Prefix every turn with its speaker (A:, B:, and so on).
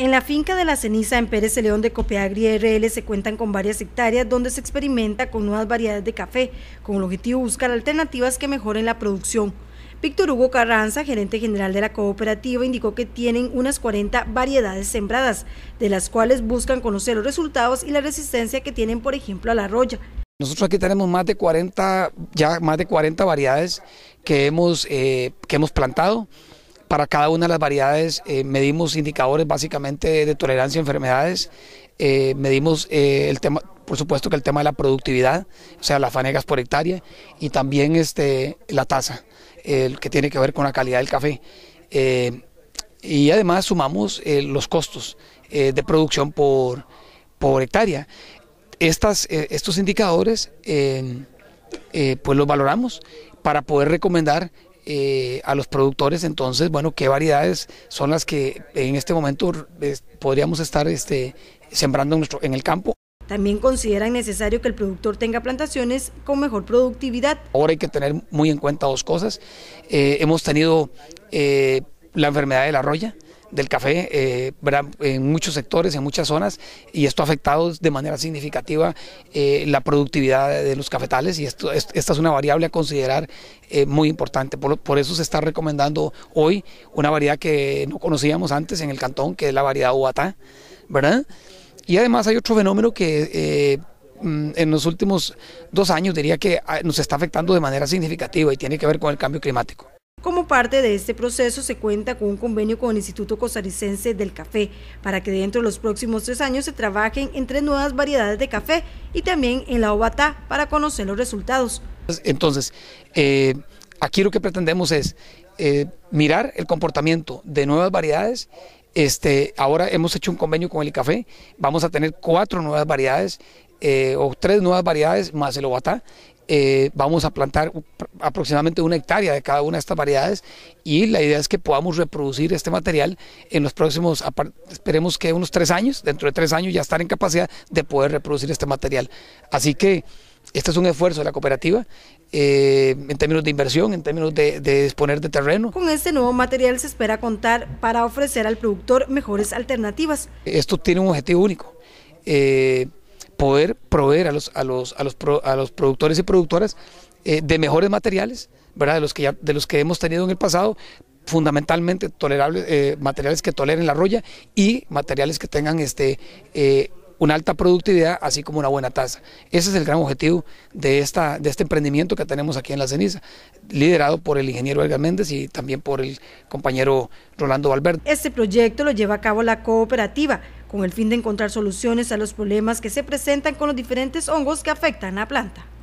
A: En la finca de la ceniza en Pérez de León de Copeagri RL se cuentan con varias hectáreas donde se experimenta con nuevas variedades de café, con el objetivo de buscar alternativas que mejoren la producción. Víctor Hugo Carranza, gerente general de la cooperativa, indicó que tienen unas 40 variedades sembradas, de las cuales buscan conocer los resultados y la resistencia que tienen, por ejemplo, a la
B: arroya. Nosotros aquí tenemos más de 40, ya más de 40 variedades que hemos, eh, que hemos plantado para cada una de las variedades eh, medimos indicadores básicamente de tolerancia a enfermedades, eh, medimos eh, el tema, por supuesto que el tema de la productividad, o sea, las fanegas por hectárea y también este, la tasa, que tiene que ver con la calidad del café. y además sumamos los costos de producción por, hectárea. Estas, estos indicadores pues los valoramos para poder recomendar eh, a los productores, entonces, bueno, qué variedades son las que en este momento podríamos estar este, sembrando en, nuestro, en el campo.
A: También consideran necesario que el
B: productor tenga plantaciones con mejor productividad. Ahora hay que tener muy en cuenta dos cosas. Eh, hemos tenido eh, la enfermedad de la roya, del café eh, en muchos sectores, en muchas zonas, y esto ha afectado de manera significativa eh, la productividad de los cafetales y esto, esta es una variable a considerar eh, muy importante. Por, eso se está recomendando hoy una variedad que no conocíamos antes en el cantón, que es la variedad Ubatá, ¿verdad? Y además hay otro fenómeno que eh, mm, en los últimos dos años diría que ah, nos está afectando de manera significativa y tiene que ver con el cambio climático.
A: Como parte de este proceso se cuenta con un convenio con el Instituto Costarricense del Café para que dentro de los próximos tres años se trabajen en tres nuevas variedades de café y también en
B: la OVATÁ para conocer los resultados. Entonces, eh, aquí lo que pretendemos es eh, mirar el comportamiento de nuevas variedades este, ahora hemos hecho un convenio con el café, vamos a tener cuatro nuevas variedades eh, o tres nuevas variedades más el OVATÁ. Eh, vamos a plantar aproximadamente una hectárea de cada una de estas variedades y la idea es que podamos reproducir este material en los próximos, esperemos que unos tres años, dentro de tres años ya estar en capacidad de poder reproducir este material. Así que este es un esfuerzo de la cooperativa eh, en términos de inversión, en términos de, de disponer de terreno.
A: Con este nuevo material se espera contar para ofrecer al productor mejores
B: alternativas. Esto tiene un objetivo único. Eh, poder proveer a los, a los, a los, a los productores y productoras eh, de mejores materiales, ¿verdad? De los, que ya, de los que hemos tenido en el pasado, fundamentalmente tolerables, eh, materiales que toleren la roya y materiales que tengan este, eh, una alta productividad, así como una buena tasa. Ese es el gran objetivo de, esta, de este emprendimiento que tenemos aquí en La Ceniza, liderado por el ingeniero Edgar Méndez y también por el compañero Rolando Valverde. Este proyecto lo lleva a cabo la
A: cooperativa con el fin de encontrar soluciones a los problemas que se presentan con los diferentes hongos que afectan a la planta.